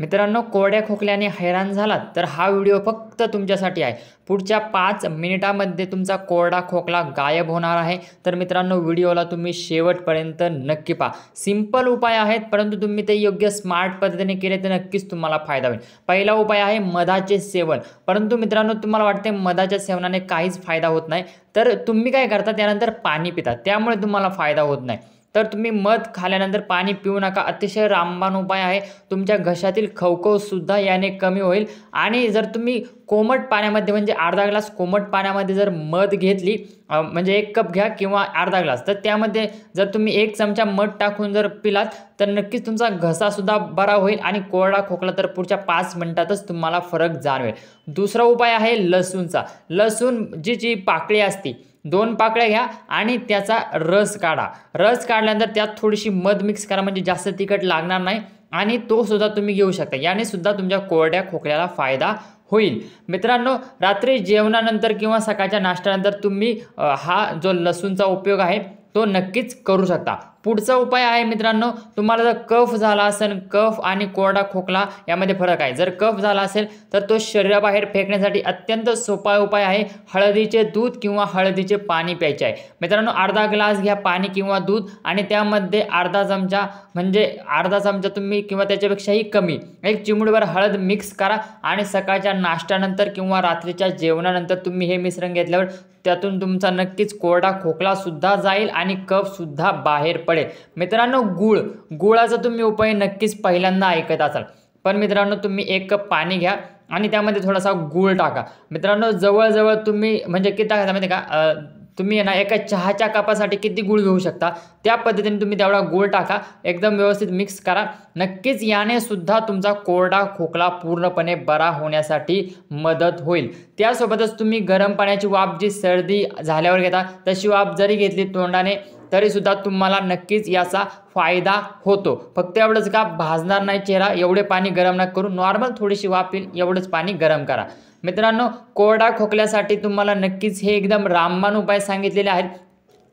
मित्रांनो कोरड्या खोकल्याने हैराण झालात तर हा व्हिडिओ फक्त तुमच्यासाठी आहे पुढच्या पाच मिनिटामध्ये तुमचा कोरडा खोकला गायब होणार आहे तर मित्रांनो व्हिडिओला तुम्ही शेवटपर्यंत नक्की पहा सिंपल उपाय आहेत परंतु तुम्ही ते योग्य स्मार्ट पद्धतीने केले तर नक्कीच तुम्हाला फायदा होईल पहिला उपाय आहे मधाचे सेवन परंतु मित्रांनो तुम्हाला वाटते मधाच्या सेवनाने काहीच फायदा होत नाही तर तुम्ही काय करता त्यानंतर पाणी पिता त्यामुळे तुम्हाला फायदा होत नाही तर तुम्ही मध खाल्यानंतर पाणी पिऊ नका अतिशय रामबाण उपाय आहे तुमच्या घशातील खवखवसुद्धा याने कमी होईल आणि जर तुम्ही कोमट पाण्यामध्ये म्हणजे अर्धा ग्लास कोमट पाण्यामध्ये जर मध घेतली म्हणजे एक कप घ्या किंवा अर्धा ग्लास तर त्यामध्ये जर तुम्ही एक चमचा मध टाकून जर पिलात तर नक्कीच तुमचा घसासुद्धा बरा होईल आणि कोरडा खोकला तर पुढच्या पाच मिनटातच तुम्हाला फरक जाणवेल दुसरा उपाय आहे लसूणचा लसूण जी जी पाकळी असते दोन पाकळ्या घ्या आणि त्याचा रस काढा रस काढल्यानंतर त्यात थोडीशी मध मिक्स करा म्हणजे जास्त तिखट लागणार नाही आणि तो सुद्धा तुम्ही घेऊ शकता याने सुद्धा तुमच्या कोरड्या खोकल्याला फायदा होईल मित्रांनो रात्री जेवणानंतर किंवा सकाळच्या नाश्त्यानंतर तुम्ही हा जो लसूणचा उपयोग आहे तो नक्कीच करू शकता पुढचा उपाय आहे मित्रांनो तुम्हाला जर कफ झाला असेल कफ आणि कोरडा खोकला यामध्ये फरक आहे जर कफ झाला असेल तर तो शरीराबाहेर फेकण्यासाठी अत्यंत सोपा उपाय आहे हळदीचे दूध किंवा हळदीचे पाणी प्यायचे आहे मित्रांनो अर्धा ग्लास घ्या पाणी किंवा दूध आणि त्यामध्ये अर्धा चमचा म्हणजे अर्धा चमचा तुम्ही किंवा त्याच्यापेक्षाही कमी एक चिमुडभर हळद मिक्स करा आणि सकाळच्या नाश्त्यानंतर किंवा रात्रीच्या जेवणानंतर तुम्ही हे मिश्रण घेतल्यावर त्यातून तुमचा नक्कीच कोरडा खोकलासुद्धा जाईल आणि कफसुद्धा बाहेर पडेल मित्रांनो गुळ गुळाचा तुम्ही उपाय नक्कीच पहिल्यांदा ऐकत असाल पण मित्रांनो तुम्ही एक कप पाणी घ्या आणि त्यामध्ये थोडासा गूळ टाका मित्रांनो जवळजवळ तुम्ही म्हणजे किती टाकायचा माहिती का तुम्ही ना एका चहाच्या कापासाठी किती गुळ घेऊ शकता त्या पद्धतीने तुम्ही तेवढा गुळ टाका एकदम व्यवस्थित मिक्स करा नक्कीच याने सुद्धा तुमचा कोरडा खोकला पूर्णपणे बरा होण्यासाठी मदत होईल त्यासोबतच तुम्ही गरम पाण्याची वाफ जी सर्दी झाल्यावर घेता तशी वाफ जरी घेतली तोंडाने तरीसुद्धा तुम्हाला नक्कीच याचा फायदा होतो फक्त एवढंच का भाजणार नाही चेहरा एवढे पाणी गरम न करून नॉर्मल थोडीशी वापील एवढंच पाणी गरम करा मित्रांनो कोरडा खोकल्यासाठी तुम्हाला नक्कीच हे एकदम रामबाण उपाय सांगितलेले आहेत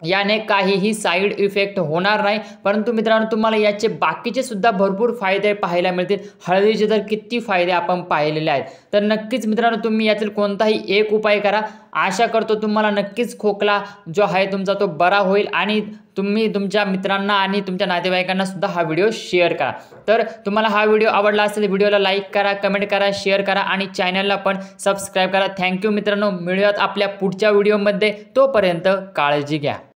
याने काहीही साईड इफेक्ट होणार नाही परंतु मित्रांनो तुम्हाला याचे बाकीचे सुद्धा भरपूर फायदे पाहायला मिळतील हळदीचे तर किती फायदे आपण पाहिलेले आहेत तर नक्कीच मित्रांनो तुम्ही यातील कोणताही एक उपाय करा आशा करतो तुम्हाला नक्कीच खोकला जो आहे तुमचा तो बरा होईल आणि तुम्ही तुमच्या मित्रांना आणि तुमच्या नातेवाईकांना सुद्धा हा व्हिडिओ शेअर करा तर तुम्हाला हा व्हिडिओ आवडला असेल व्हिडिओला लाईक करा कमेंट करा शेअर करा आणि चॅनलला पण सबस्क्राईब करा थँक्यू मित्रांनो मिळूयात आपल्या पुढच्या व्हिडिओमध्ये तोपर्यंत काळजी घ्या